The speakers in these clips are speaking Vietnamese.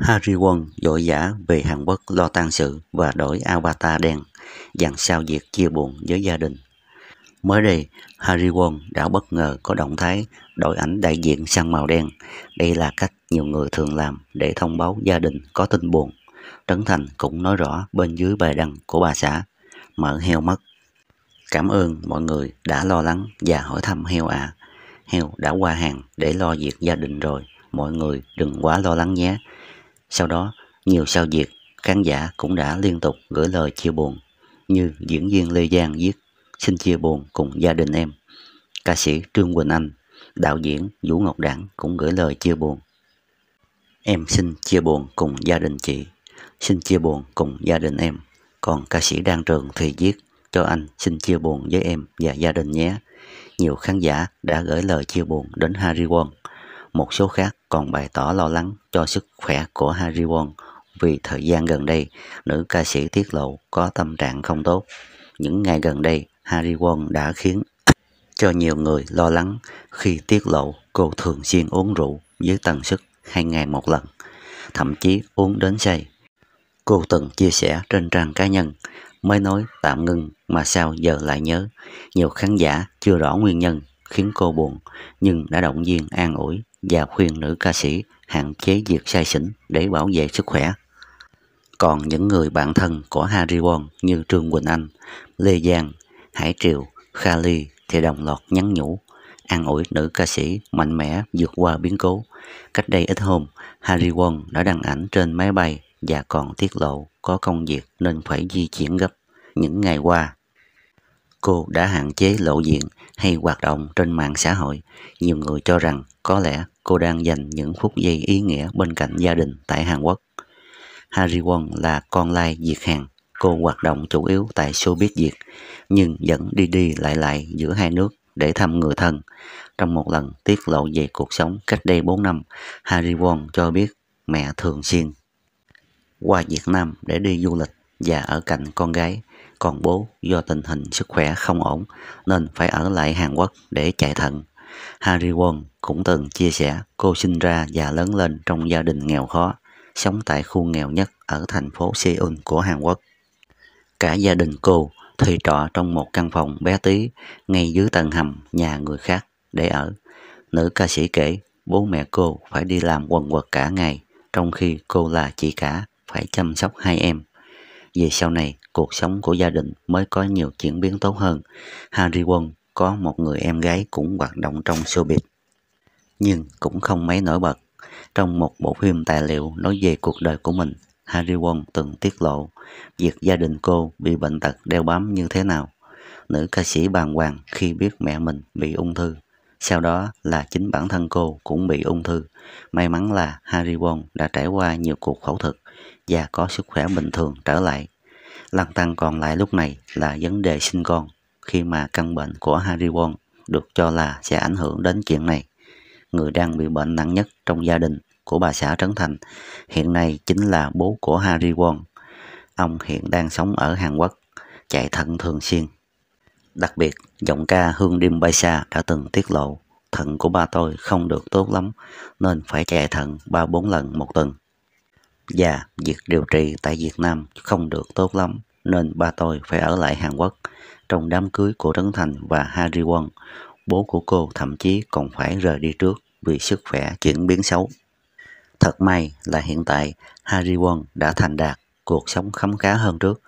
Harry Won dội giả về Hàn Quốc lo tang sự và đổi avatar đen, dặn sao việc chia buồn với gia đình. Mới đây, Harry Won đã bất ngờ có động thái đổi ảnh đại diện sang màu đen. Đây là cách nhiều người thường làm để thông báo gia đình có tin buồn. Trấn Thành cũng nói rõ bên dưới bài đăng của bà xã, mở heo mất. Cảm ơn mọi người đã lo lắng và hỏi thăm heo ạ. À. Heo đã qua hàng để lo việc gia đình rồi. Mọi người đừng quá lo lắng nhé. Sau đó, nhiều sao diệt, khán giả cũng đã liên tục gửi lời chia buồn như diễn viên Lê Giang viết Xin chia buồn cùng gia đình em. Ca sĩ Trương Quỳnh Anh, đạo diễn Vũ Ngọc Đảng cũng gửi lời chia buồn. Em xin chia buồn cùng gia đình chị, xin chia buồn cùng gia đình em. Còn ca sĩ Đan Trường thì viết cho anh xin chia buồn với em và gia đình nhé. Nhiều khán giả đã gửi lời chia buồn đến Harry Won. Một số khác còn bày tỏ lo lắng cho sức khỏe của Harry Won vì thời gian gần đây nữ ca sĩ tiết lộ có tâm trạng không tốt. Những ngày gần đây, Harry Won đã khiến cho nhiều người lo lắng khi tiết lộ cô thường xuyên uống rượu dưới tần suất hai ngày một lần, thậm chí uống đến say. Cô từng chia sẻ trên trang cá nhân, mới nói tạm ngưng mà sao giờ lại nhớ. Nhiều khán giả chưa rõ nguyên nhân khiến cô buồn nhưng đã động viên an ủi và khuyên nữ ca sĩ hạn chế việc say xỉn để bảo vệ sức khỏe. Còn những người bạn thân của Harry Won như Trương Quỳnh Anh, Lê Giang, Hải Triều, Kali thì đồng loạt nhắn nhủ an ủi nữ ca sĩ mạnh mẽ vượt qua biến cố. Cách đây ít hôm, Harry Won đã đăng ảnh trên máy bay và còn tiết lộ có công việc nên phải di chuyển gấp. Những ngày qua, cô đã hạn chế lộ diện hay hoạt động trên mạng xã hội, nhiều người cho rằng có lẽ cô đang dành những phút giây ý nghĩa bên cạnh gia đình tại Hàn Quốc. Harry Won là con lai Việt Hàn, cô hoạt động chủ yếu tại showbiz Việt, nhưng vẫn đi đi lại lại giữa hai nước để thăm người thân. Trong một lần tiết lộ về cuộc sống cách đây 4 năm, Harry Won cho biết mẹ thường xuyên qua Việt Nam để đi du lịch và ở cạnh con gái còn bố do tình hình sức khỏe không ổn nên phải ở lại Hàn Quốc để chạy thận. Harry Won cũng từng chia sẻ cô sinh ra và lớn lên trong gia đình nghèo khó, sống tại khu nghèo nhất ở thành phố Seoul của Hàn Quốc. Cả gia đình cô thuê trọ trong một căn phòng bé tí ngay dưới tầng hầm nhà người khác để ở. Nữ ca sĩ kể bố mẹ cô phải đi làm quần quật cả ngày trong khi cô là chị cả phải chăm sóc hai em về sau này, cuộc sống của gia đình mới có nhiều chuyển biến tốt hơn. Harry Won có một người em gái cũng hoạt động trong showbiz, nhưng cũng không mấy nổi bật. Trong một bộ phim tài liệu nói về cuộc đời của mình, Harry Won từng tiết lộ việc gia đình cô bị bệnh tật đeo bám như thế nào. Nữ ca sĩ bàng hoàng khi biết mẹ mình bị ung thư. Sau đó là chính bản thân cô cũng bị ung thư. May mắn là Harry Won đã trải qua nhiều cuộc phẫu thuật và có sức khỏe bình thường trở lại. Lăn tăng còn lại lúc này là vấn đề sinh con khi mà căn bệnh của Harry Won được cho là sẽ ảnh hưởng đến chuyện này. Người đang bị bệnh nặng nhất trong gia đình của bà xã Trấn Thành hiện nay chính là bố của Harry Won. Ông hiện đang sống ở Hàn Quốc, chạy thận thường xuyên. Đặc biệt, giọng ca Hương Đêm Bay Xa đã từng tiết lộ thận của ba tôi không được tốt lắm nên phải chạy thận 3-4 lần một tuần và dạ, việc điều trị tại Việt Nam không được tốt lắm nên ba tôi phải ở lại Hàn Quốc trong đám cưới của Trấn Thành và Harry Won. Bố của cô thậm chí còn phải rời đi trước vì sức khỏe chuyển biến xấu. Thật may là hiện tại Harry Won đã thành đạt cuộc sống khấm khá hơn trước.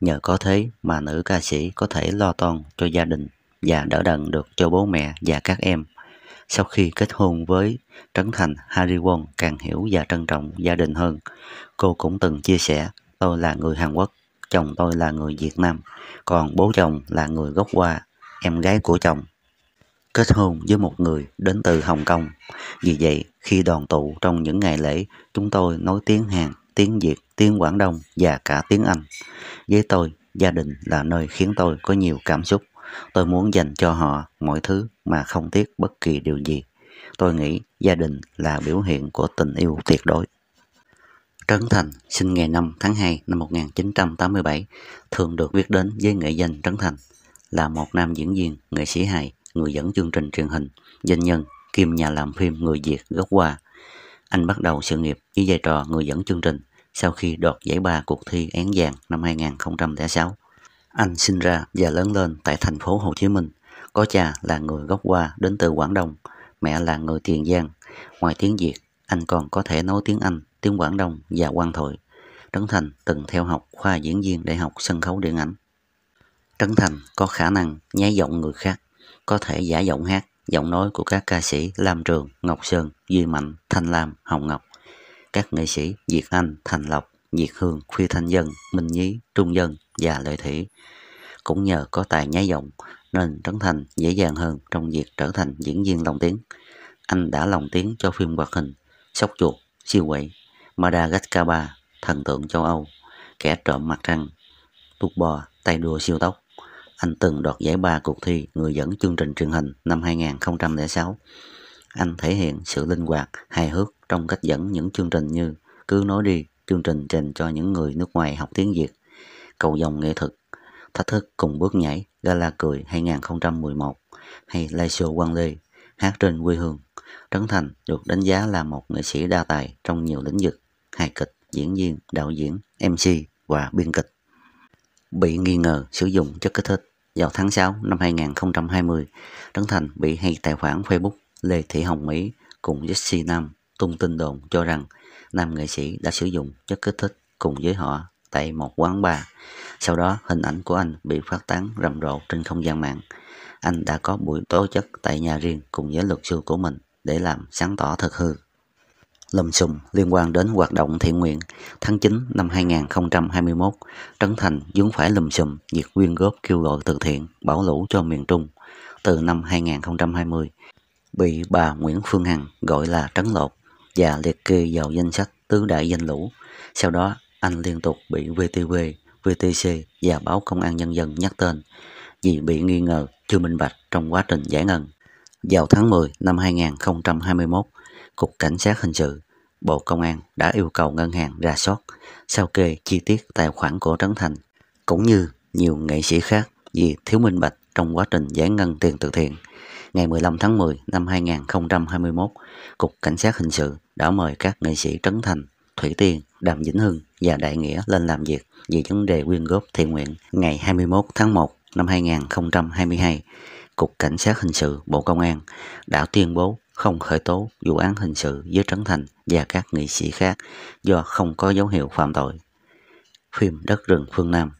Nhờ có thế mà nữ ca sĩ có thể lo toan cho gia đình và đỡ đần được cho bố mẹ và các em. Sau khi kết hôn với Trấn Thành, Harry Won càng hiểu và trân trọng gia đình hơn. Cô cũng từng chia sẻ, tôi là người Hàn Quốc, chồng tôi là người Việt Nam, còn bố chồng là người gốc Hoa, em gái của chồng. Kết hôn với một người đến từ Hồng Kông. Vì vậy, khi đoàn tụ trong những ngày lễ, chúng tôi nói tiếng Hàn, tiếng Việt, tiếng Quảng Đông và cả tiếng Anh. Với tôi, gia đình là nơi khiến tôi có nhiều cảm xúc Tôi muốn dành cho họ mọi thứ mà không tiếc bất kỳ điều gì. Tôi nghĩ gia đình là biểu hiện của tình yêu tuyệt đối. Trấn Thành sinh ngày 5 tháng 2 năm 1987, thường được biết đến với nghệ danh Trấn Thành, là một nam diễn viên, nghệ sĩ hài, người dẫn chương trình truyền hình, doanh nhân, kiêm nhà làm phim người Việt gốc Hoa. Anh bắt đầu sự nghiệp với vai trò người dẫn chương trình sau khi đoạt giải ba cuộc thi Én Vàng năm 2006 anh sinh ra và lớn lên tại thành phố Hồ Chí Minh, có cha là người gốc Hoa đến từ Quảng Đông, mẹ là người Tiền Giang. Ngoài tiếng Việt, anh còn có thể nói tiếng Anh, tiếng Quảng Đông và quan thoại. Trấn Thành từng theo học khoa diễn viên Đại học Sân khấu Điện ảnh. Trấn Thành có khả năng nháy giọng người khác, có thể giả giọng hát, giọng nói của các ca sĩ Lam Trường, Ngọc Sơn, Duy Mạnh, Thanh Lam, Hồng Ngọc, các nghệ sĩ Việt Anh, Thành Lộc, Diệt Hương, Khuya Thanh Dân, Minh Nhí, Trung Dân và Lệ Thủy. Cũng nhờ có tài nhái giọng nên Trấn Thành dễ dàng hơn trong việc trở thành diễn viên lồng tiếng. Anh đã lồng tiếng cho phim hoạt hình Sóc Chuột, Siêu Quậy, Madagascar 3, Thần tượng châu Âu, Kẻ trộm mặt trăng, Tuột bò, Tay đua siêu tốc. Anh từng đoạt giải ba cuộc thi người dẫn chương trình truyền hình năm 2006. Anh thể hiện sự linh hoạt, hài hước trong cách dẫn những chương trình như Cứ nói đi, chương trình dành cho những người nước ngoài học tiếng Việt, cầu dòng nghệ thuật, thách thức cùng bước nhảy, gala cười 2011 hay live show quan lê, hát trên quê hương. Trấn Thành được đánh giá là một nghệ sĩ đa tài trong nhiều lĩnh vực, hài kịch, diễn viên, đạo diễn, MC và biên kịch. Bị nghi ngờ sử dụng chất kích thích vào tháng 6 năm 2020, Trấn Thành bị hay tài khoản Facebook Lê Thị Hồng Mỹ cùng Jesse Nam tung tin đồn cho rằng nam nghệ sĩ đã sử dụng chất kích thích cùng với họ tại một quán bar. Sau đó, hình ảnh của anh bị phát tán rầm rộ trên không gian mạng. Anh đã có buổi tố chất tại nhà riêng cùng với luật sư của mình để làm sáng tỏ thật hư. Lùm xùm liên quan đến hoạt động thiện nguyện tháng 9 năm 2021, Trấn Thành dướng phải lùm xùm việc quyên góp kêu gọi từ thiện bảo lũ cho miền Trung từ năm 2020 bị bà Nguyễn Phương Hằng gọi là trấn lột và liệt kê vào danh sách tứ đại danh lũ. Sau đó, anh liên tục bị VTV, VTC và báo Công an Nhân dân nhắc tên vì bị nghi ngờ chưa minh bạch trong quá trình giải ngân. Vào tháng 10 năm 2021, Cục Cảnh sát Hình sự, Bộ Công an đã yêu cầu ngân hàng ra soát, sao kê chi tiết tài khoản của Trấn Thành, cũng như nhiều nghệ sĩ khác vì thiếu minh bạch trong quá trình giải ngân tiền từ thiện. Ngày 15 tháng 10 năm 2021, Cục Cảnh sát Hình sự đã mời các nghệ sĩ Trấn Thành, Thủy Tiên, Đàm Vĩnh Hưng và Đại Nghĩa lên làm việc về vấn đề quyên góp thiện nguyện ngày 21 tháng 1 năm 2022. Cục Cảnh sát Hình sự Bộ Công an đã tuyên bố không khởi tố vụ án hình sự với Trấn Thành và các nghệ sĩ khác do không có dấu hiệu phạm tội. Phim Đất rừng phương Nam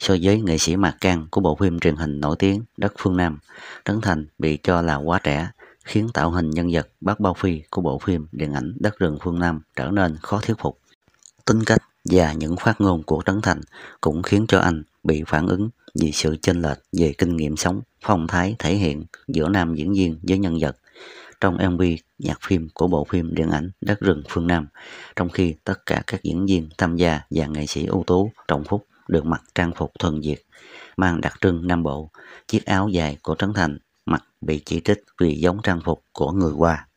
so với nghệ sĩ Mạc Cang của bộ phim truyền hình nổi tiếng Đất Phương Nam. Trấn Thành bị cho là quá trẻ, khiến tạo hình nhân vật Bác Bao Phi của bộ phim điện ảnh Đất rừng phương Nam trở nên khó thuyết phục. Tính cách và những phát ngôn của Trấn Thành cũng khiến cho anh bị phản ứng vì sự chênh lệch về kinh nghiệm sống, phong thái thể hiện giữa nam diễn viên với nhân vật trong MV nhạc phim của bộ phim điện ảnh Đất rừng phương Nam, trong khi tất cả các diễn viên tham gia và nghệ sĩ ưu tú Trọng Phúc được mặc trang phục thuần diệt, mang đặc trưng Nam Bộ, chiếc áo dài của Trấn Thành mặc bị chỉ trích vì giống trang phục của người Hoa.